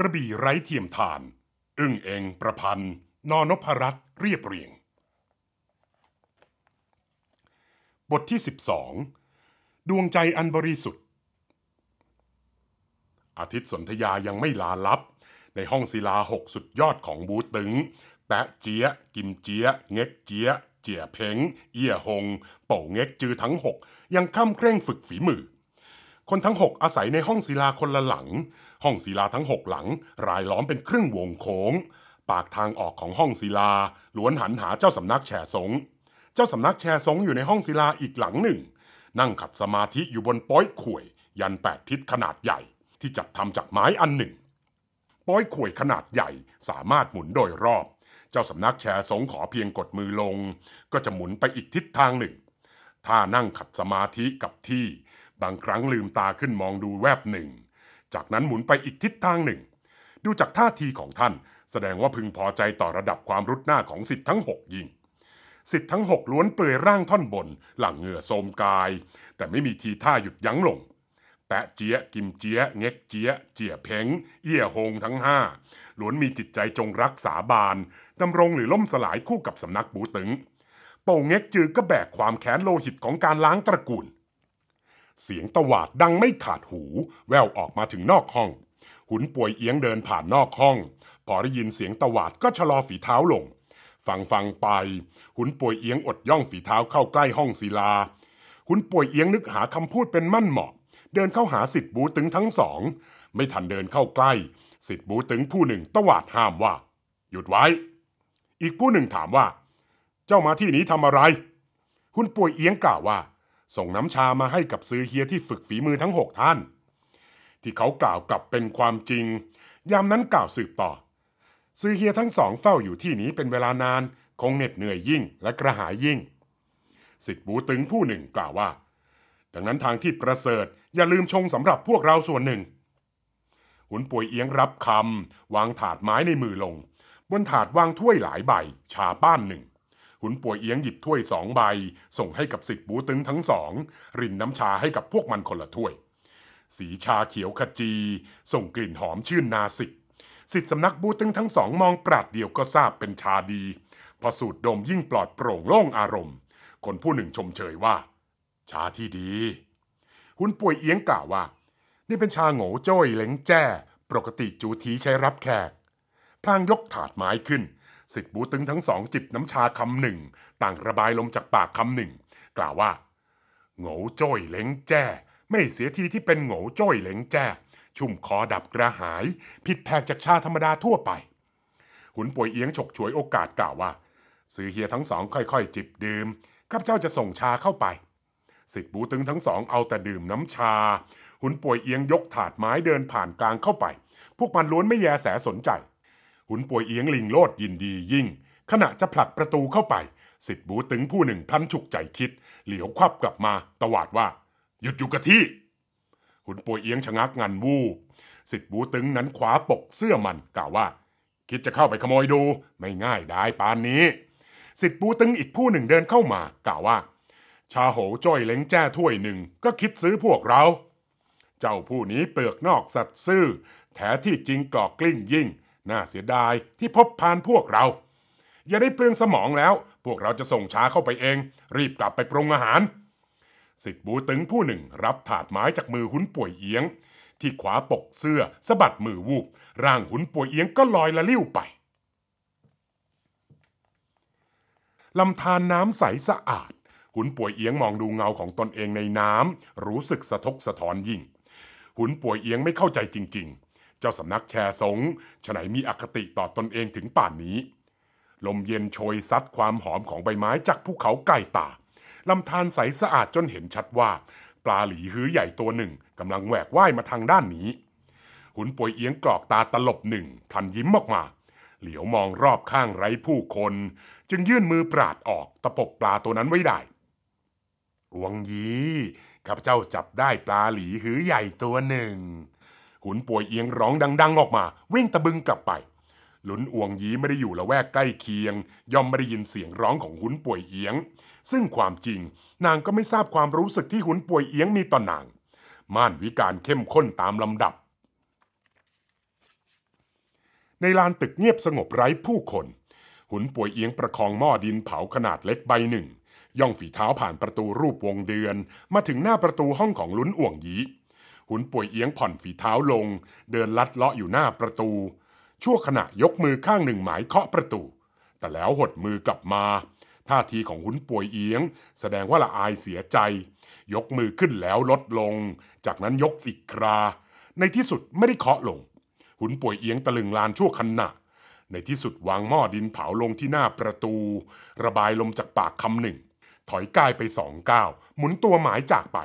กระบี่ไร้เทียมทาน อึ้งเอง ประพันธ์ นอนพรัตเรียบเรียง บทที่ 12 ดวงใจอันบริสุทธิ์ อาทิตย์สนธยายังไม่ลาลับ ในห้องศิลาหกสุดยอดของบูตึงแปะเจี๊ยกิมเจี๊ยเง็กเจี๊ยเจี๋ยเพงเอี่ยหง เป่าเง็กจือทั้งหกยังข้ามเคร่งฝึกฝีมือ คนทั้งหกอาศัยในห้องศิลาคนละหลังห้องศิลาทั้งหกหลังรายล้อมเป็นครึ่งวงโค้ง ปากทางออกของห้องศิลาล้วนหันหาเจ้าสำนักแฉสงเจ้าสำนักแฉสงอยู่ในห้องศิลาอีกหลังหนึ่ง นั่งขัดสมาธิอยู่บนป้อยข่วย ยันแปดทิศขนาดใหญ่ที่จัดทำจากไม้อันหนึ่งป้อยข่วยขนาดใหญ่สามารถหมุนโดยรอบ เจ้าสำนักแช่สงขอเพียงกดมือลง ก็จะหมุนไปอีกทิศทางหนึ่งถ้านั่งขัดสมาธิกับที่ บางครั้งลืมตาขึ้นมองดูแวบหนึ่งจากนั้นหมุนไปอีกทิศทางหนึ่ง ดูจากท่าทีของท่านแสดงว่าพึงพอใจต่อระดับความรุดหน้าของสิทธิ์ทั้งหกยิงสิทธิ์ทั้งหกล้วนเปลือยร่างท่อนบนหลังเหงื่อโทมกาย แต่ไม่มีทีท่าหยุดยั้งลง แปะเจี๊ยกิมเจี๊ยเง็กเจี๊ยเจี๋ยเพ้งเอี่ยโฮงทั้งห้าล้วนมีจิตใจจงรักษาบานดำรงหรือล่มสลายคู่กับสำนักบูตึงโป่งเง็กจือก็แบกความแค้นโลหิตของการล้างตระกูลเสียงตวาดดังไม่ขาดหู แววออกมาถึงนอกห้อง หุนป่วยเอียงเดินผ่านนอกห้องพอได้ยินเสียงตวาดก็ชะลอฝีเท้าลงฟังฟังไป หุนป่วยเอียงอดย่องฝีเท้าเข้าใกล้ห้องศิลา หุนป่วยเอียงนึกหาคำพูดเป็นมั่นเหมาะ เดินเข้าหาสิทธิ์บูตึงทั้งสอง ไม่ทันเดินเข้าใกล้สิทธิ์บูตึงผู้หนึ่งตวาดห้ามว่า หยุดไว้ อีกผู้หนึ่งถามว่า เจ้ามาที่นี้ทำอะไรหุนป่วยเอียงกล่าวว่าส่งน้ำชามาให้กับซื้อเฮียที่ฝึกฝีมือทั้งหกท่าน ที่เขากล่าวกลับเป็นความจริง ยามนั้นกล่าวสืบต่อ ซื้อเฮียทั้งสองเฝ้าอยู่ที่นี้เป็นเวลานานคงเหน็ดเหนื่อยยิ่งและกระหายยิ่งสิทธิ์บูตึงผู้หนึ่งกล่าวว่า ดังนั้นทางที่ประเสริฐอย่าลืมชงสำหรับพวกเราส่วนหนึ่ง หุนป่วยเอียงรับคำวางถาดไม้ในมือลง บนถาดวางถ้วยหลายใบ ชาป้านหนึ่งหุนป่วยเอียงหยิบถ้วยสองใบส่งให้กับสิทธิ์บูตึงทั้งสอง รินน้ำชาให้กับพวกมันคนละถ้วย สีชาเขียวขจี ส่งกลิ่นหอมชื่นนาสิกสิทธิ์สำนักบูตึงทั้งสองมองปราดเดียวก็ทราบเป็นชาดีพอสูดดมยิ่งปลอดโปร่งโล่งอารมณ์ คนผู้หนึ่งชมเชยว่า ชาที่ดี หุนป่วยเอียงกล่าวว่า นี่เป็นชาโง่โจ้ยเล้งแจ้ปกติจูทีใช้รับแขกพลางยกถาดไม้ขึ้นสิทธิ์บูตึงทั้งสองจิบน้ำชาคำหนึ่ง ต่างระบายลมจากปากคำหนึ่ง กล่าวว่า โง่โจ้ยเล้งแจ้ ไม่เสียทีที่เป็นโง่โจ้ยเล้งแจ้ ชุ่มคอดับกระหาย ผิดแผกจากชาธรรมดาทั่วไป หุนป่วยเอียงฉกฉวยโอกาสกล่าวว่า ซื้อเฮียทั้งสองค่อยๆ จิบดื่มข้าพเจ้าจะส่งชาเข้าไป สิทธิ์บูตึงทั้งสองเอาแต่ดื่มน้ำชา หุนป่วยเอียงยกถาดไม้เดินผ่านกลางเข้าไป พวกมันล้วนไม่แยแสสนใจหุนป่วยเอียงลิงโลดยินดียิ่ง ขณะจะผลักประตูเข้าไป สิทธิ์บูตึงผู้หนึ่งพันฉุกใจคิดเหลียวควับกลับมาตวาดว่าหยุดอยู่กับที่ หุนป่วยเอียงชะงักงันวูบสิทธิ์บูตึงนั้นขวาปกเสื้อมันกล่าวว่า คิดจะเข้าไปขโมยดู ไม่ง่ายได้ปานนี้สิทธิ์บูตึงอีกผู้หนึ่งเดินเข้ามากล่าวว่า ชาโหจ้อยเล้งแจ้ถ้วยหนึ่งก็คิดซื้อพวกเรา เจ้าผู้นี้เปลือกนอกสัตว์ซื่อแท้ที่จริงกอกกลิ้งยิ่งน่าเสียดายที่พบพานพวกเรา อย่าได้เปลืองสมองแล้ว พวกเราจะส่งช้าเข้าไปเอง รีบกลับไปปรุงอาหาร สิบบูตึงผู้หนึ่งรับถาดไม้จากมือหุนป่วยเอียง ที่ขวาปกเสื้อสะบัดมือวูบร่างหุนป่วยเอียงก็ลอยละลิ้วไปลำธารน้ำใสสะอาด หุนป่วยเอียงมองดูเงาของตนเองในน้ำรู้สึกสะทกสะท้อนยิ่ง หุนป่วยเอียงไม่เข้าใจจริง ๆเจ้าสำนักแชร์สงฉไหนมีอคติต่อตนเองถึงป่านนี้ ลมเย็นโชยซัดความหอมของใบไม้จากภูเขาไก่ตาลำธารใสสะอาดจนเห็นชัดว่า ปลาหลีหื้อใหญ่ตัวหนึ่งกำลังแหวกว่ายมาทางด้านนี้ หุนป่วยเอียงกรอกตาตลบหนึ่งพันยิ้มออกมา เหลียวมองรอบข้างไร้ผู้คนจึงยื่นมือปราดออกตะปบปลาตัวนั้นไว้ได้อวงยีข้าพเจ้าจับได้ปลาหลีหื้อใหญ่ตัวหนึ่งหุนป่วยเอียงร้องดังๆ ออกมา วิ่งตะบึงกลับไปหลุนอวงยีไม่ได้อยู่ละแวกใกล้เคียง ย่อมไม่ได้ยินเสียงร้องของหุนป่วยเอียง ซึ่งความจริงนางก็ไม่ทราบความรู้สึกที่หุนป่วยเอียงมีต่อนางม่านวิการเข้มข้นตามลำดับ ในลานตึกเงียบสงบไร้ผู้คน หุนป่วยเอียงประคองหม้อดินเผาขนาดเล็กใบหนึ่ง ย่องฝีเท้าผ่านประตูรูปวงเดือน มาถึงหน้าประตูห้องของลุนอ่วงยีหุนป่วยเอียงผ่อนฝีเท้าลง เดินลัดเลาะอยู่หน้าประตู ชั่วขณะยกมือข้างหนึ่งหมายเคาะประตู แต่แล้วหดมือกลับมา ท่าทีของหุนป่วยเอียงแสดงว่าละอายเสียใจ ยกมือขึ้นแล้วลดลง จากนั้นยกอีกครา ในที่สุดไม่ได้เคาะลง หุนป่วยเอียงตะลึงลานชั่วขณะ ในที่สุดวางหม้อดินเผาลงที่หน้าประตู ระบายลมจากปากคำหนึ่ง ถอยกายไปสองก้าวหมุนตัวหมายจากไป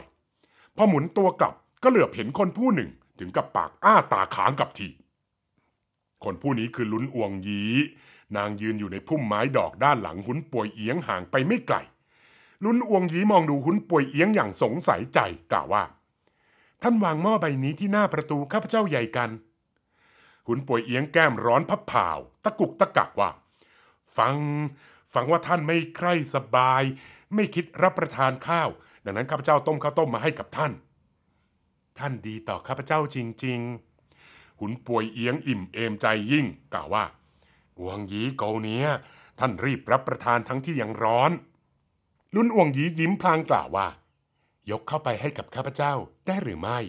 พอหมุนตัวกลับก็เหลือบเห็นคนผู้หนึ่งถึงกับปากอ้าตาค้างกับที คนผู้นี้คือลุนอวงยีนางยืนอยู่ในพุ่มไม้ดอกด้านหลังหุ้นป่วยเอียงห่างไปไม่ไกลลุนอวงยีมองดูหุ้นป่วยเอียงอย่างสงสัยใจ กล่าวว่า ท่านวางหม้อใบนี้ที่หน้าประตูข้าพเจ้าใหญ่กัน หุนป่วยเอียงแก้มร้อนพับผาวตะกุกตะกักว่า ฟัง ฟังว่าท่านไม่ใคร่สบาย ไม่คิดรับประทานข้าว ดังนั้นข้าพเจ้าต้มข้าวต้มมาให้กับท่านท่านดีต่อข้าพเจ้าจริงๆ หุนป่วยเอียงอิ่มเอมใจยิ่ง กล่าวว่าอวงยีเกาเนี้ย ท่านรีบรับประทานทั้งที่ยังร้อน ลุนอวงยียิ้มพลางกล่าวว่า ยกเข้าไปให้กับข้าพเจ้าได้หรือไม่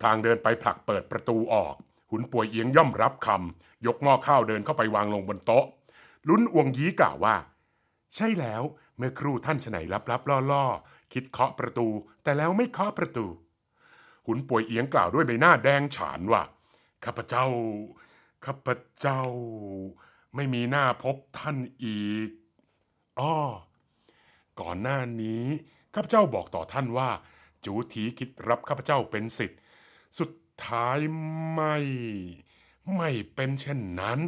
พลางเดินไปผลักเปิดประตูออก หุนป่วยเอียงย่อมรับคำยกหม้อข้าวเดินเข้าไปวางลงบนโต๊ะลุนอวงยีกล่าวว่า ใช่แล้วเมื่อครู่ท่านฉไนลับๆล่อๆ คิดเคาะประตู แต่แล้วไม่เคาะประตูขุนป่วยเอียงกล่าวด้วยใบหน้าแดงฉานว่าข้าพเจ้าข้าพเจ้า ไม่มีหน้าพบท่านอีกอ้อก่อนหน้านี้ข้าพเจ้าบอกต่อท่านว่าจูถีคิดรับข้าพเจ้าเป็นสิทธิ์สุดท้ายไม่ไม่เป็นเช่นนั้น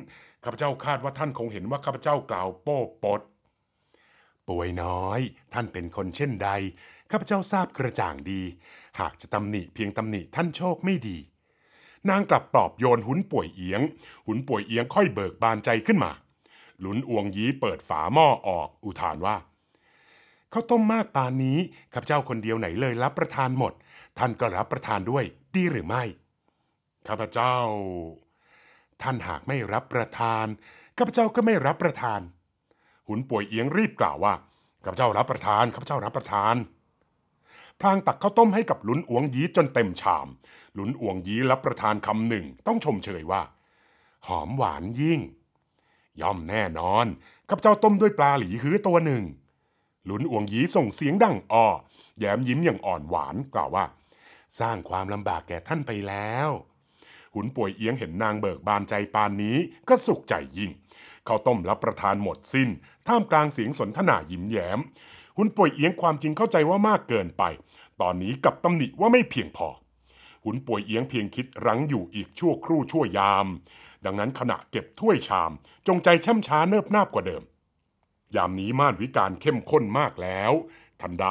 ข้าพเจ้าคาดว่าท่านคงเห็นว่าข้าพเจ้ากล่าวโป้ปดป่วยน้อย ท่านเป็นคนเช่นใดข้าพเจ้าทราบกระจ่างดี หากจะตำหนิเพียงตำหนิท่านโชคไม่ดี นางกลับปลอบโยนหุนป่วยเอียง หุนป่วยเอียงค่อยเบิกบานใจขึ้นมา หลุนอวงยีเปิดฝาหม้อออก อุทานว่าข้าวต้มมากปานนี้ข้าพเจ้าคนเดียวไหนเลยรับประทานหมด ท่านก็รับประทานด้วยดีหรือไม่ข้าพเจ้า ท่านหากไม่รับประทานข้าพเจ้าก็ไม่รับประทาน หุนป่วยเอียงรีบกล่าวว่าข้าพเจ้ารับประทานข้าพเจ้ารับประทานพลางตักข้าวต้มให้กับหลุนอวงยีจนเต็มชาม หลุนอวงยีรับประทานคำหนึ่งต้องชมเชยว่า หอมหวานยิ่ง ย่อมแน่นอนข้าพเจ้าต้มด้วยปลาหลีคือตัวหนึ่ง หลุนอวงยีส่งเสียงดังอ้อแย้มยิ้มอย่างอ่อนหวานกล่าวว่า สร้างความลำบากแก่ท่านไปแล้ว หุนป่วยเอียงเห็นนางเบิกบานใจปานนี้ก็สุขใจยิ่ง เข้าต้มรับประทานหมดสิน้น ท่ามกลางเสียงสนทนายิ้มแย้ม หุนป่วยเอียงความจริงเข้าใจว่ามากเกินไปตอนนี้กับตำหนิว่าไม่เพียงพอ หุนป่วยเอียงเพียงคิดรั้งอยู่อีกชั่วครู่ชั่วยาม ดังนั้นขณะเก็บถ้วยชาม จงใจช่ำช้าเนิบนาบกว่าเดิม ยามนี้ม่านวิการเข้มข้นมากแล้วทันใด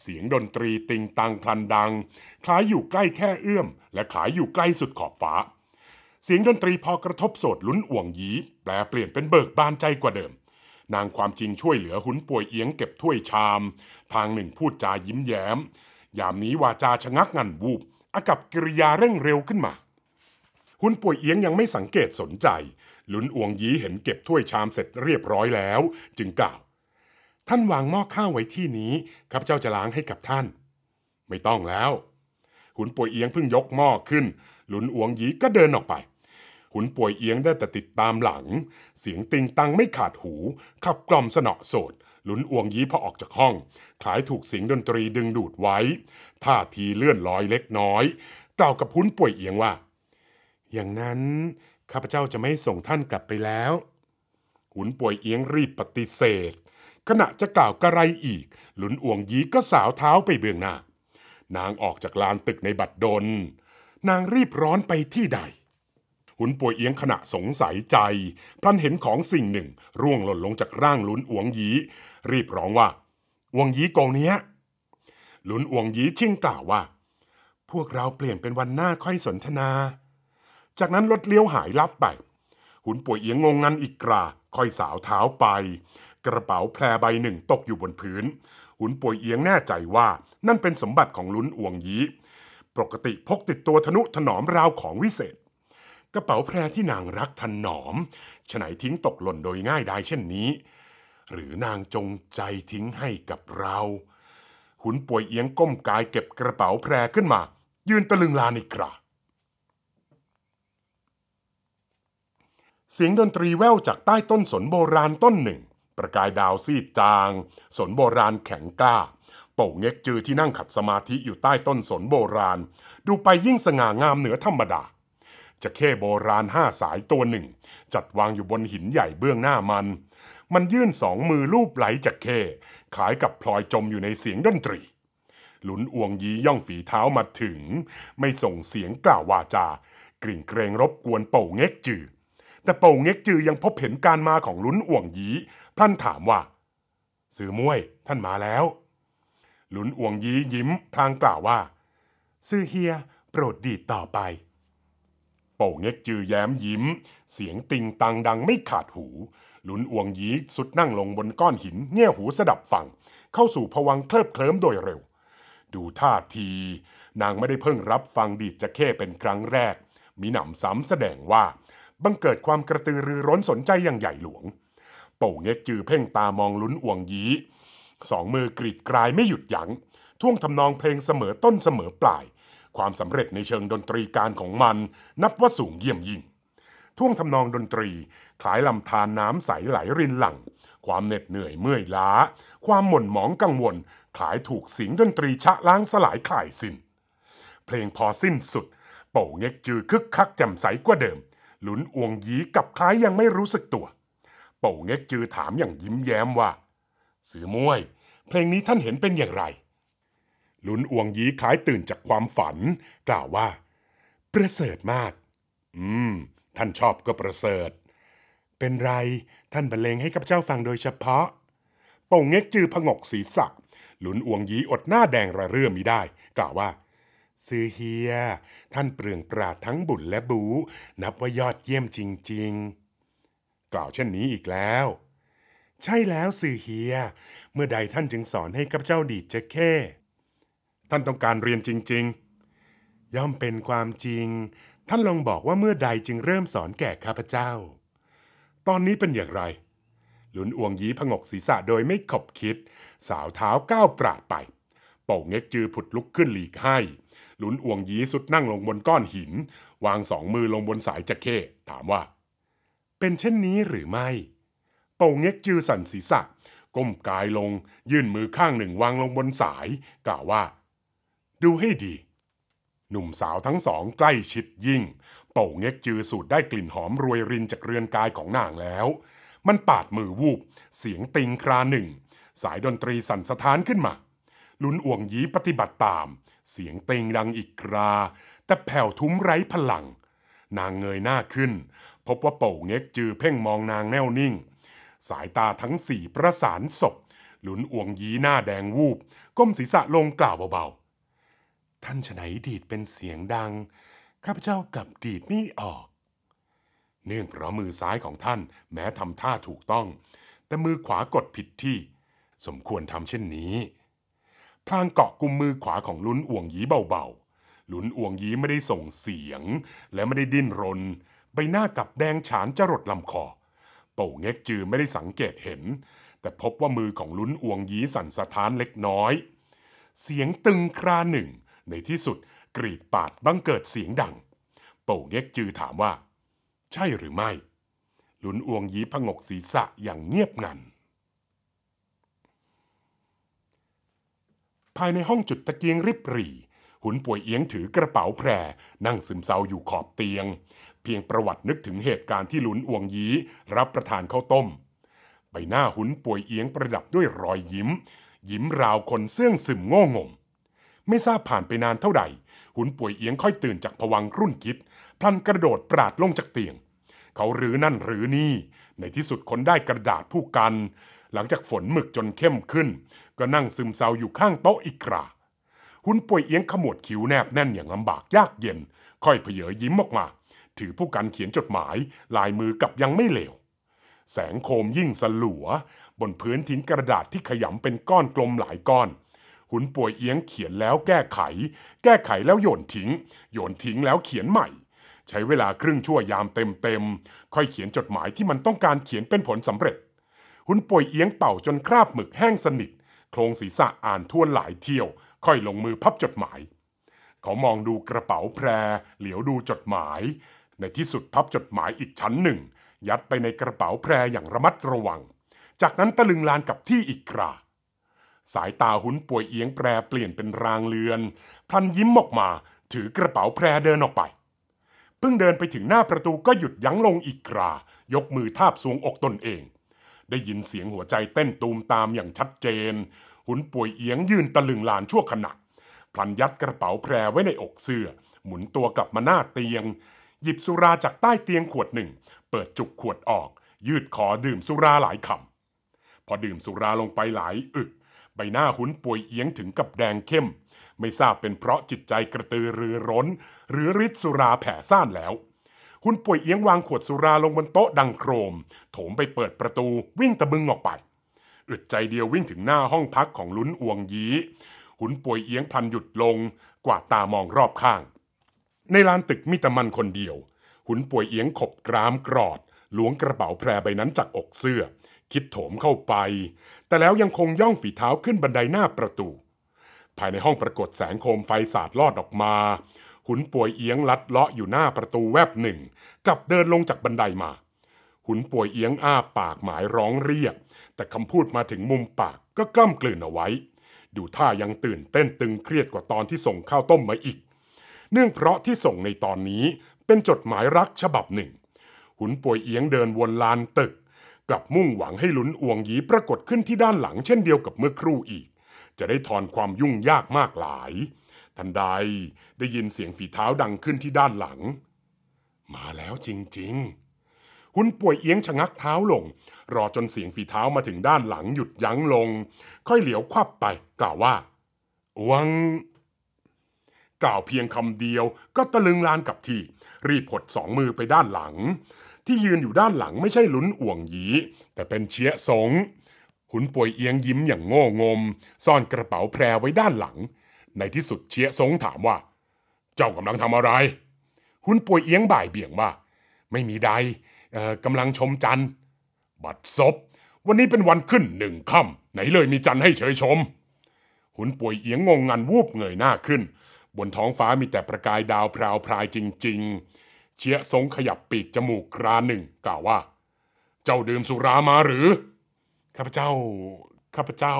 เสียงดนตรีติงตังพลันดังคล้ายอยู่ใกล้แค่เอื้อม และขายอยู่ใกล้สุดขอบฟ้าเสียงดนตรีพอกระทบโสดลุ้นอ่วงยีแปลเปลี่ยนเป็นเบิกบานใจกว่าเดิมนางความจริงช่วยเหลือหุนป่วยเอียงเก็บถ้วยชามทางหนึ่งพูดจายิ้มแย้มยามนี้วาจาชะงักงันวูบ อากับกิริยาเร่งเร็วขึ้นมา หุนป่วยเอียงยังไม่สังเกตสนใจลุนอวงยีเห็นเก็บถ้วยชามเสร็จเรียบร้อยแล้ว จึงกล่าว ท่านวางหม้อข้าวไว้ที่นี้ครับเจ้าจะล้างให้กับท่าน ไม่ต้องแล้ว หุนป่วยเอียงเพิ่งยกหม้อขึ้นลุนอวงยีก็เดินออกไปขุนป่วยเอียงได้แต่ติดตามหลัง เสียงติงตังไม่ขาดหู ขับกล่อมสนอโสดหลุนอวงยีพอออกจากห้องคลายถูกสิงดนตรีดึงดูดไว้ ท่าทีเลื่อนลอยเล็กน้อยกล่าวกับพุนป่วยเอียงว่า อย่างนั้นข้าพเจ้าจะไม่ส่งท่านกลับไปแล้วขุนป่วยเอียงรีบปฏิเสธ ขณะจะกล่าวกระไรอีกหลุนอวงยีก็สาวเท้าไปเบื้องหน้า นางออกจากลานตึกในบัดดลนางรีบร้อนไปที่ใดหุนป่วยเอียงขณะสงสัยใจพลันเห็นของสิ่งหนึ่ง ร่วงหล่นลงจากร่างลุนอวงยีรีบร้องว่าอวงยีกองเนี้ยลุนอวงยีชิ่งกล่าวว่า พวกเราเปลี่ยนเป็นวันหน้าค่อยสนทนา จากนั้นรถเลี้ยวหายลับไป หุนป่วยเอียงงงงันอีกกรา ค่อยสาวเท้าไป กระเป๋าแพรใบหนึ่งตกอยู่บนพื้น หุนป่วยเอียงแน่ใจว่านั่นเป็นสมบัติของลุนอวงยีปกติพกติดตัวธนุถนอมราวของวิเศษกระเป๋าแพรที่นางรักถนอม ฉไหนทิ้งตกหล่นโดยง่ายได้เช่นนี้ หรือนางจงใจทิ้งให้กับเรา หุนป่วยเอียงก้มกายเก็บกระเป๋าแพรขึ้นมา ยืนตะลึงลานอีกคราเสียงดนตรีแว่วจากใต้ต้นสนโบราณต้นหนึ่ง ประกายดาวซีดจาง สนโบราณแข็งกล้า โป่งเง็กจือที่นั่งขัดสมาธิอยู่ใต้ต้นสนโบราณ ดูไปยิ่งสง่างามเหนือธรรมดาจะเข้โบราณห้าสายตัวหนึ่ง จัดวางอยู่บนหินใหญ่เบื้องหน้ามัน มันยื่นสองมือรูปไหลจักเข้ขายกับพลอยจมอยู่ในเสียงดนตรี หลุนอวงยีย่องฝีเท้ามาถึง ไม่ส่งเสียงกล่าววาจา กลิ่งเกรงรบกวนเป่าเง็กจือแต่เป่าเง็กจือยังพบเห็นการมาของลุนอวงยีท่านถามว่า สื่อมวยท่านมาแล้วลุนอวงยียิ้มพลางกล่าวว่า ซื่อเฮียโปรดดีต่อไปโป่งเง็กจือแย้มยิ้ม เสียงติงตังดังไม่ขาดหู หลุนอวงยีสุดนั่งลงบนก้อนหินเงี่ยหูสดับฟัง เข้าสู่พวังเคลิบเคลิ้มโดยเร็ว ดูท่าทีนางไม่ได้เพิ่งรับฟังดีดจะเข้เป็นครั้งแรก มีหนำซ้ำแสดงว่าบังเกิดความกระตือรือร้นสนใจอย่างใหญ่หลวง โป่งเง็กจือเพ่งตามองลุนอวงยีสองมือกรีดกลายไม่หยุดยัง้งท่วงทำนองเพลงเสมอต้นเสมอปลายความสำเร็จในเชิงดนตรีการของมันนับว่าสูงเยี่ยมยิ่ง ท่วงทำนองดนตรีขายลำธารน้ำใสไหลรินหลัง ความเหน็ดเหนื่อยเมื่อยล้า ความหม่นหมองกังวลขายถูกสิงดนตรีชะล้างสลายคลายสิน้น เพลงพอสิ้นสุดโป่งเง็กจือ คึกคักแจ่มใสกว่าเดิม หลุนอวงยีกับคล้ายยังไม่รู้สึกตัวโป่งเง็กจือถามอย่างยิ้มแย้มว่า สือม้วย เพลงนี้ท่านเห็นเป็นอย่างไรลุนอวงยีคล้ายตื่นจากความฝัน กล่าวว่า ประเสริฐมาก อืม ท่านชอบก็ประเสริฐ เป็นไร ท่านบรรเลงให้กับเจ้าฟังโดยเฉพาะโป่งเง็กจือผงกศีรษะหลุนอวงยีอดหน้าแดงระเรื่อมิได้ กล่าวว่าซือเฮีย ท่านเปลืองปราดทั้งบุญและบูนับว่ายอดเยี่ยมจริง ๆ กล่าวเช่นนี้อีกแล้ว ใช่แล้วซือเฮีย เมื่อใดท่านจึงสอนให้กับเจ้าดีดจะแค่ท่านต้องการเรียนจริงๆ ย่อมเป็นความจริง ท่านลองบอกว่าเมื่อใดจึงเริ่มสอนแก่ข้าพเจ้า ตอนนี้เป็นอย่างไร หลุนอวงยีผงกศีรษะโดยไม่ขบคิด สาวเท้าก้าวปราดไปเป่าเง็กจือผุดลุกขึ้นหลีกให้ หลุนอวงยีสุดนั่งลงบนก้อนหิน วางสองมือลงบนสายจะเข้ถามว่า เป็นเช่นนี้หรือไม่เป่าเง็กจือสั่นศีรษะก้มกายลง ยื่นมือข้างหนึ่งวางลงบนสาย กล่าวว่าดูให้ดี หนุ่มสาวทั้งสอง ใกล้ชิดยิ่งโป่งเง็กจือสูดได้กลิ่นหอมรวยรินจากเรือนกายของนางแล้ว มันปาดมือวูบ เสียงติงคราหนึ่ง สายดนตรีสั่นสะท้านขึ้นมา ลุนอ่วงยีปฏิบัติตาม เสียงเติงดังอีกครา แต่แผ่วทุ้มไร้พลัง นางเงยหน้าขึ้น พบว่าโป่งเง็กจือเพ่งมองนางแน่วนิ่ง สายตาทั้งสี่ประสานศพหลุนอ่วงยีหน้าแดงวูบ ก้มศีรษะลงกล่าวเบาๆท่านฉไนดีดเป็นเสียงดังข้าพเจ้ากลับดีดนี่ออก เนื่องเพราะมือซ้ายของท่าน แม้ทำท่าถูกต้อง แต่มือขวากดผิดที่ สมควรทำเช่นนี้พลางเกาะกุมมือขวาของลุ้นอ่วงยีเบาๆลุ้นอ่วงยีไม่ได้ส่งเสียงและไม่ได้ดิ้นรน ใบหน้ากับแดงฉานจรดลำคอโป่งเง็กจือไม่ได้สังเกตเห็น แต่พบว่ามือของลุ้นอ่วงยีสั่นสะท้านเล็กน้อย เสียงตึงคราหนึ่งในที่สุดกรีดปาดบังเกิดเสียงดังโป่งเย็กจือถามว่า ใช่หรือไม่ลุนอวงยีพงกศีรษะอย่างเงียบงันภายในห้องจุดตะเกียงริบหรี่หุนป่วยเอียงถือกระเป๋าแพร นั่งซึมเซาอยู่ขอบเตียง เพียงประวัตินึกถึงเหตุการณ์ที่ลุนอวงยีรับประทานข้าวต้มใบหน้าหุนป่วยเอียงประดับด้วยรอยยิ้มยิ้มราวคนเสื่องซึมโง่งงไม่ทราบผ่านไปนานเท่าไหร่หุนป่วยเอียงค่อยตื่นจากผวังรุ่นคิดพลันกระโดดปราดลงจากเตียง เขาหรือนั่นหรือนี่ ในที่สุดคนได้กระดาษผู้กัน หลังจากฝนหมึกจนเข้มขึ้น ก็นั่งซึมเซาอยู่ข้างโต๊ะอีกรา หุนป่วยเอียงขมวดคิ้วแนบแน่นอย่างลำบากยากเย็น ค่อยเผยยิ้มออกมาถือผู้กันเขียนจดหมายลายมือกับยังไม่เลวแสงโคมยิ่งสลัว บนพื้นทิ้นกระดาษที่ขยำเป็นก้อนกลมหลายก้อนหุนป่วยเอียงเขียนแล้วแก้ไข แก้ไขแล้วโยนทิ้งโยนทิ้งแล้วเขียนใหม่ ใช้เวลาครึ่งชั่วยามเต็มๆ ค่อยเขียนจดหมายที่มันต้องการเขียนเป็นผลสำเร็จ หุนป่วยเอียงเป่าจนคราบหมึกแห้งสนิท โครงศีรษะอ่านทวนหลายเที่ยว ค่อยลงมือพับจดหมาย เขามองดูกระเป๋าแพรเหลียวดูจดหมาย ในที่สุดพับจดหมายอีกชั้นหนึ่ง ยัดไปในกระเป๋าแพรอย่างระมัดระวัง จากนั้นตะลึงลานกับที่อีกคราสายตาหุนป่วยเอียงแปรเปลี่ยนเป็นรางเลือนพลันยิ้มออกมาถือกระเป๋าแพรเดินออกไปเพิ่งเดินไปถึงหน้าประตูก็หยุดยั้งลงอีกกรายกมือทาบสวงอกตนเอง ได้ยินเสียงหัวใจเต้นตูมตามอย่างชัดเจน หุนป่วยเอียงยืนตะลึงลานชั่วขณะพลันยัดกระเป๋าแพรไว้ในอกเสื้อหมุนตัวกลับมาหน้าเตียง หยิบสุราจากใต้เตียงขวดหนึ่ง เปิดจุกขวดออก ยืดคอดื่มสุราหลายคำพอดื่มสุราลงไปหลาย อึกใบหน้าหุนป่วยเอียงถึงกับแดงเข้ม ไม่ทราบเป็นเพราะจิตใจกระตือรือร้น หรือฤทธิ์สุราแผ่ซ่านแล้วหุนป่วยเอียงวางขวดสุราลงบนโต๊ะดังโครม โถมไปเปิดประตูวิ่งตะบึงออกไปอึดใจเดียววิ่งถึงหน้าห้องพักของลุ้นอวงยีหุนป่วยเอียงพันหยุดลงกวาดตามองรอบข้าง ในลานตึกมิตะมันคนเดียวหุนป่วยเอียงขบกรามกรอดล้วงกระเป๋าแพรใบนั้นจากอกเสื้อคิดโถมเข้าไป แต่แล้วยังคงย่องฝีเท้าขึ้นบันไดหน้าประตู ภายในห้องปรากฏแสงโคมไฟสาดลอดออกมา หุนป่วยเอียงลัดเลาะอยู่หน้าประตูแวบหนึ่ง กับเดินลงจากบันไดามา หุนป่วยเอียงอ้าปากหมายร้องเรียก แต่คำพูดมาถึงมุมปากก็กล้ำกลืนเอาไว้ ดูท่ายังตื่นเต้นตึงเครียดกว่าตอนที่ส่งข้าวต้มมาอีก เนื่องเพราะที่ส่งในตอนนี้เป็นจดหมายรักฉบับหนึ่ง หุนป่วยเอียงเดินวนลานตึกกลับมุ่งหวังให้ลุ้นอวงหยีปรากฏขึ้นที่ด้านหลัง เช่นเดียวกับเมื่อครู่อีก จะได้ถอนความยุ่งยากมากหลาย ทันใดได้ยินเสียงฝีเท้าดังขึ้นที่ด้านหลัง มาแล้วจริงๆ หุนป่วยเอียงชะงักเท้าลง รอจนเสียงฝีเท้ามาถึงด้านหลังหยุดยั้งลง ค่อยเหลียวควับไปกล่าวว่าอวงกล่าวเพียงคำเดียวก็ตะลึงลานกับที่รีบผดสองมือไปด้านหลังที่ยืนอยู่ด้านหลังไม่ใช่หลุนอ่วงหยีแต่เป็นเชียสง หุนป่วยเอียงยิ้มอย่างโง่งม ซ่อนกระเป๋าแพรไว้ด้านหลัง ในที่สุดเชียสงถามว่า เจ้ากำลังทำอะไร หุนป่วยเอียงบ่ายเบี่ยงว่า ไม่มีใดกำลังชมจันบัดซบวันนี้เป็นวันขึ้นหนึ่งค่ำไหนเลยมีจันให้เฉยชม หุนป่วยเอียงงงงันวูบเงยหน้าขึ้น บนท้องฟ้ามีแต่ประกายดาวพราวพรายจริง ๆเชียสงขยับปีกจมูกคราหนึ่งกล่าวว่า เจ้าดื่มสุรามาหรือข้าพเจ้าข้าพเจ้า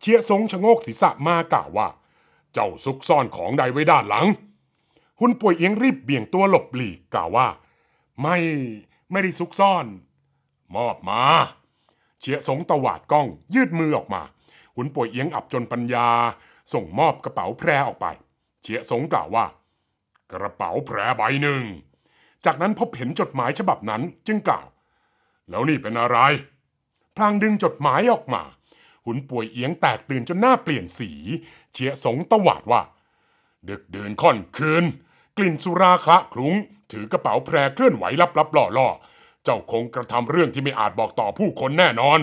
เชียสงชะโงกศีรษะมากล่าวว่า เจ้าซุกซ่อนของใดไว้ด้านหลัง หุ่นป่วยเอียงรีบเบี่ยงตัวหลบหลีกกล่าวว่า ไม่ไม่ได้ซุกซ่อน มอบมาเชียสงตวาดกล้อง ยืดมือออกมา หุ่นป่วยเอียงอับจนปัญญาส่งมอบกระเป๋าแพรออกไปเชียสงกล่าวว่ากระเป๋าแพรใบหนึ่ง จากนั้นพบเห็นจดหมายฉบับนั้น จึงกล่าว แล้วนี่เป็นอะไร พลางดึงจดหมายออกมา หุนป่วยเอียงแตกตื่นจนหน้าเปลี่ยนสี เชียสงตวาดว่าดึกเดินค่อนคืน กลิ่นสุราคะคลุ้ง ถือกระเป๋าแพรเคลื่อนไหวลับๆับหล่อล่อเจ้าคงกระทำเรื่องที่ไม่อาจบอกต่อผู้คนแน่นอน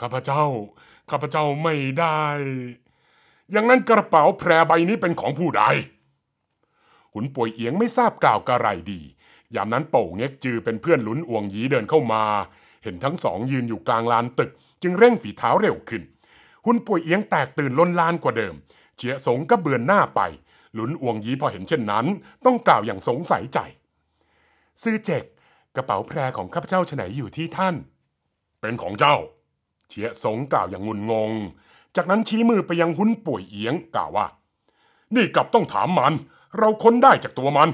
ข้าพเจ้าข้าพเจ้าไม่ได้ อย่างนั้นกระเป๋าแพรใบนี้เป็นของผู้ใดขุนป่วยเอียงไม่ทราบกล่าวกระไรดี ยามนั้นโป่งเง็กจือเป็นเพื่อนลุ้นอวงยีเดินเข้ามา เห็นทั้งสองยืนอยู่กลางลานตึก จึงเร่งฝีเท้าเร็วขึ้น หุนป่วยเอียงแตกตื่นล้นลานกว่าเดิมเจียสงก็เบือนหน้าไป หลุนอวงยีพอเห็นเช่นนั้น ต้องกล่าวอย่างสงสัยใจ ซื่อเจกกระเป๋าแพรของข้าพเจ้าฉไหนอยู่ที่ท่าน เป็นของเจ้าเชียสงกล่าวอย่างงุนงง จากนั้นชี้มือไปยังหุ้นป่วยเอียงกล่าวว่า นี่กลับต้องถามมันเราค้นได้จากตัวมัน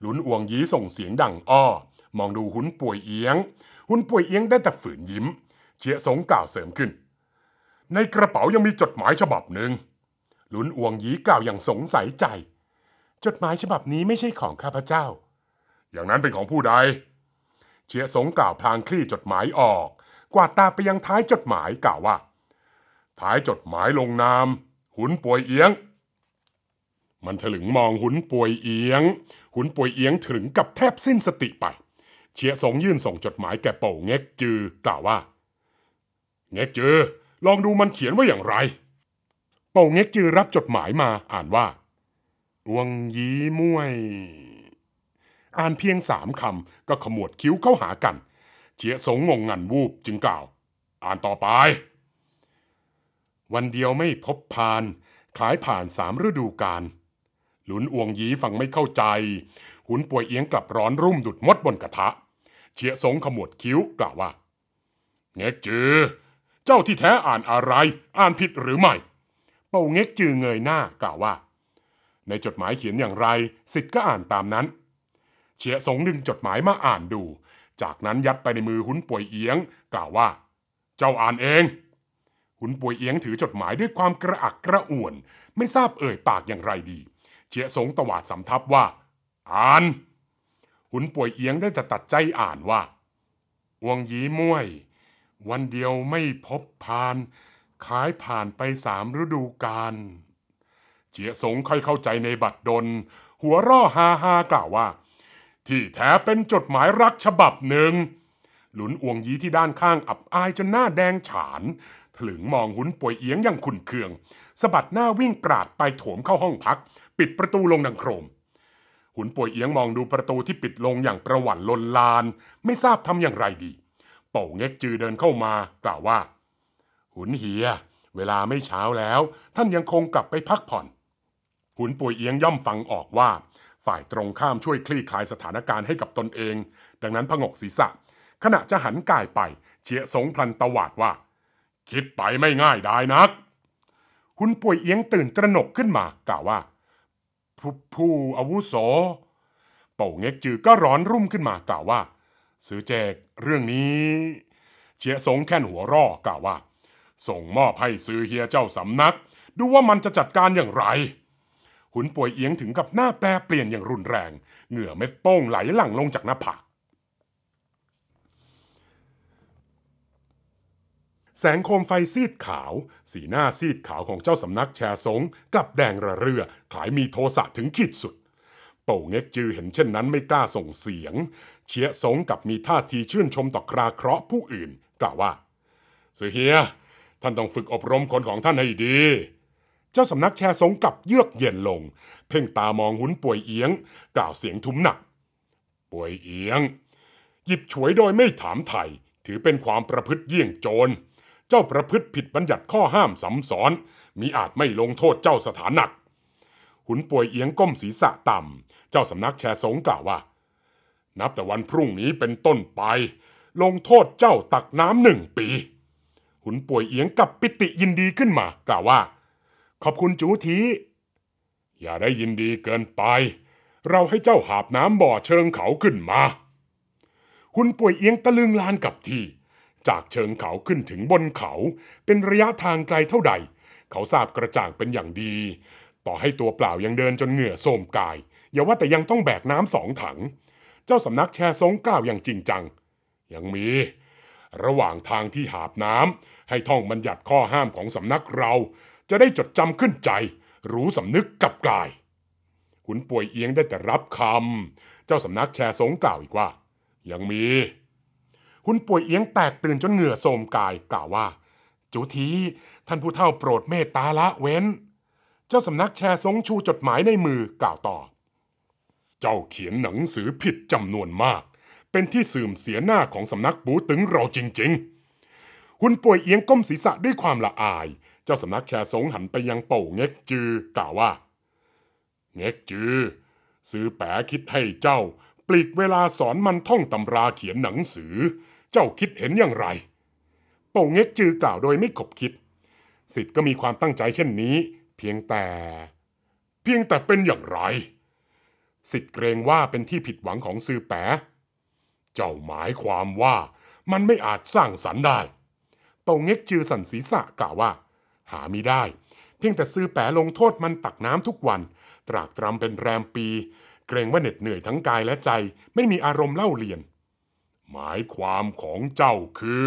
หลุนอวงยีส่งเสียงดัง อ้อ มองดูหุนป่วยเอียง หุนป่วยเอียงได้แต่ฝืนยิ้มเจียสงกล่าวเสริมขึ้น ในกระเป๋ายังมีจดหมายฉบับหนึ่งหลุนอวงยีกล่าวอย่างสงสัยใจ จดหมายฉบับนี้ไม่ใช่ของข้าพเจ้า อย่างนั้นเป็นของผู้ใดเชียสงกล่าวพลางคลี่จดหมายออก กวาดตาไปยังท้ายจดหมายกล่าวว่า ท้ายจดหมายลงนาม หุนป่วยเอียงมันถลึงมองหุนป่วยเอียง หุนป่วยเอียงถึงกับแทบสิ้นสติไปเชียสงยื่นส่งจดหมายแก่เป่าเง็กจือกล่าวว่าเง็กจือลองดูมันเขียนว่าอย่างไรเป่าเง็กจือรับจดหมายมาอ่านว่าอวงยีม่วย อ่านเพียงสามคำก็ขมวดคิ้วเข้าหากันเชียสงงงงันวูบจึงกล่าว อ่านต่อไป วันเดียวไม่พบพานขายผ่านสามฤดูกาลหลุนอวงยีฟังไม่เข้าใจ หุนป่วยเอียงกลับร้อนรุ่ม ดุดมดบนกระทะ เฉียสงขมวดคิ้วกล่าวว่า เง็กจือเจ้าที่แท้อ่านอะไร อ่านผิดหรือไม่เป่าเง็กจือเงยหน้า กล่าวว่า ในจดหมายเขียนอย่างไร สิทธิ์ก็อ่านตามนั้น เฉียสงดึงจดหมายมาอ่านดู จากนั้นยัดไปในมือหุนป่วยเอียง กล่าวว่า เจ้าอ่านเอง หุนป่วยเอียงถือจดหมายด้วยความกระอักกระอ่วนไม่ทราบเอ่ยปากอย่างไรดีจียสงตวาดสำทับว่า อ่าน หุนป่วยเอียงได้จะตัดใจอ่านว่าอวงยีม่วย วันเดียวไม่พบพานขายผ่านไปสามฤดูกาลเจียสงค่อยเข้าใจในบัตรดลหัวร่อฮาฮากล่าวว่า ที่แท้เป็นจดหมายรักฉบับหนึ่ง หลุนอวงยีที่ด้านข้างอับอายจนหน้าแดงฉานถลึงมองหุนป่วยเอียงอย่างขุนเคืองสะบัดหน้าวิ่งกราดไปโถมเข้าห้องพักปิดประตูลงดังโครม หุนป่วยเอียงมองดูประตูที่ปิดลงอย่างประหวั่นลนลาน ไม่ทราบทำอย่างไรดี เป่าเง็กจือเดินเข้ามา กล่าวว่า หุนเฮีย เวลาไม่เช้าแล้วท่านยังคงกลับไปพักผ่อน หุนป่วยเอียงย่อมฟังออกว่า ฝ่ายตรงข้ามช่วยคลี่คลายสถานการณ์ให้กับตนเอง ดังนั้นพงกศีรษะ ขณะจะหันกายไปเชียสงพลันตวาดว่า คิดไปไม่ง่ายได้นัก หุนป่วยเอียงตื่นตระหนกขึ้นมากล่าวว่าผู้อาวุโสเป่าเง็กจือก็ร้อนรุ่มขึ้นมากล่าวว่า ซื้อแจกเรื่องนี้เฉียสงแค่นหัวร่อกล่าวว่า ส่งมอบให้ซื้อเฮียเจ้าสำนัก ดูว่ามันจะจัดการอย่างไร หุนป่วยเอียงถึงกับหน้าแปรเปลี่ยนอย่างรุนแรง เหงื่อเม็ดโป้งไหลหลั่งลงจากหน้าผากแสงโคมไฟซีดขาว สีหน้าซีดขาวของเจ้าสำนักแชสงกลับแดงระเรือขายมีโทสะถึงขีดสุด เป่าเง็กจือเห็นเช่นนั้นไม่กล้าส่งเสียง เชียสงกับมีท่าทีชื่นชมต่อคราเคราะห์ผู้อื่น กล่าวว่าเสือเฮียท่านต้องฝึกอบรมคนของท่านให้ดี เจ้าสำนักแชสงกลับเยือกเย็นลง เพ่งตามองหุ้นป่วยเอียง กล่าวเสียงทุ้มหนัก ป่วยเอียง หยิบฉวยโดยไม่ถามไถ่ถือเป็นความประพฤติเยี่ยงโจรเจ้าประพฤติผิดบัญญัติข้อห้ามสำสอนมิอาจไม่ลงโทษเจ้าสถานหนัก หุนป่วยเอียงก้มศีรษะต่ำเจ้าสำนักแชร์สงกล่าวว่า นับแต่วันพรุ่งนี้เป็นต้นไป ลงโทษเจ้าตักน้ำหนึ่งปี หุนป่วยเอียงกับ ปิติยินดีขึ้นมา กล่าวว่า ขอบคุณจูทีอย่าได้ยินดีเกินไป เราให้เจ้าหาบน้ำบ่อเชิงเขาขึ้นมา หุนป่วยเอียงตะลึงลานกับทีจากเชิงเขาขึ้นถึงบนเขา เป็นระยะทางไกลเท่าใด เขาทราบกระจ่างเป็นอย่างดี ต่อให้ตัวเปล่ายังเดินจนเหงื่อโสมกาย อย่าว่าแต่ยังต้องแบกน้ำสองถัง เจ้าสำนักแชร์ทรงกล่าวอย่างจริงจังยังมี ระหว่างทางที่หาบน้ำให้ท่องบัญญัติข้อห้ามของสำนักเรา จะได้จดจำขึ้นใจ รู้สำนึกกับกายขุนป่วยเอียงได้แต่รับคำเจ้าสำนักแชร์สงกล่าวอีกว่ายังมีคุณป่วยเอียงแตกตื่นจนเหงื่อโสมกายกล่าวว่าจูทีท่านผู้เฒ่าโปรดเมตตาละเว้น เจ้าสำนักแชร์สงชูจดหมายในมือกล่าวต่อ เจ้าเขียนหนังสือผิดจำนวนมาก เป็นที่เสื่อมเสียหน้าของสำนักปูตึงเราจริงๆคุณป่วยเอียงก้มศีรษะด้วยความละอายเจ้าสำนักแชร์สงหันไปยังเป่าเง็กจือกล่าวว่าเง็กจือซื้อแปะคิดให้เจ้าปลีกเวลาสอนมันท่องตำราเขียนหนังสือเจ้าคิดเห็นอย่างไร โป่งเง็กจือกล่าวโดยไม่ขบคิด สิทธิ์ก็มีความตั้งใจเช่นนี้ เพียงแต่ เพียงแต่เป็นอย่างไร สิทธิ์เกรงว่าเป็นที่ผิดหวังของซือแปะเจ้าหมายความว่ามันไม่อาจสร้างสรรค์ได้ โป่งเง็กจือสันศีษะกล่าวว่า หาไม่ได้ เพียงแต่ซื้อแปะลงโทษมันตักน้ำทุกวัน ตรากตรำเป็นแรมปี เกรงว่าเหน็ดเหนื่อยทั้งกายและใจไม่มีอารมณ์เล่าเรียนหมายความของเจ้าคือ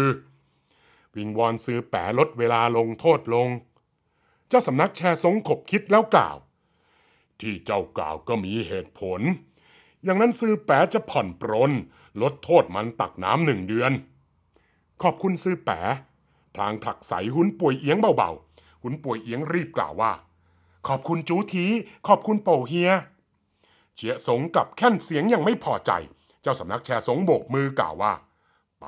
วิงวอนซื้อแปะลดเวลาลงโทษลงเจ้าสำนักแชร์สงขบคิดแล้วกล่าว ที่เจ้ากล่าวก็มีเหตุผล อย่างนั้นซื้อแปะจะผ่อนปรนลดโทษมันตักน้ำหนึ่งเดือน ขอบคุณซื้อแปะพลางผลักใสหุนป่วยเอียงเบาๆ หุนป่วยเอียงรีบกล่าวว่า ขอบคุณจูทีขอบคุณเป่าเฮียเจียสงกับแค่นเสียงยังไม่พอใจเจ้าสำนักแชร์สงโบกมือกล่าวว่า ไป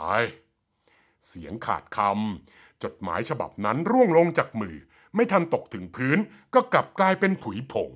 เสียงขาดคำจดหมายฉบับนั้นร่วงลงจากมือ ไม่ทันตกถึงพื้นก็กลับกลายเป็นผุยผง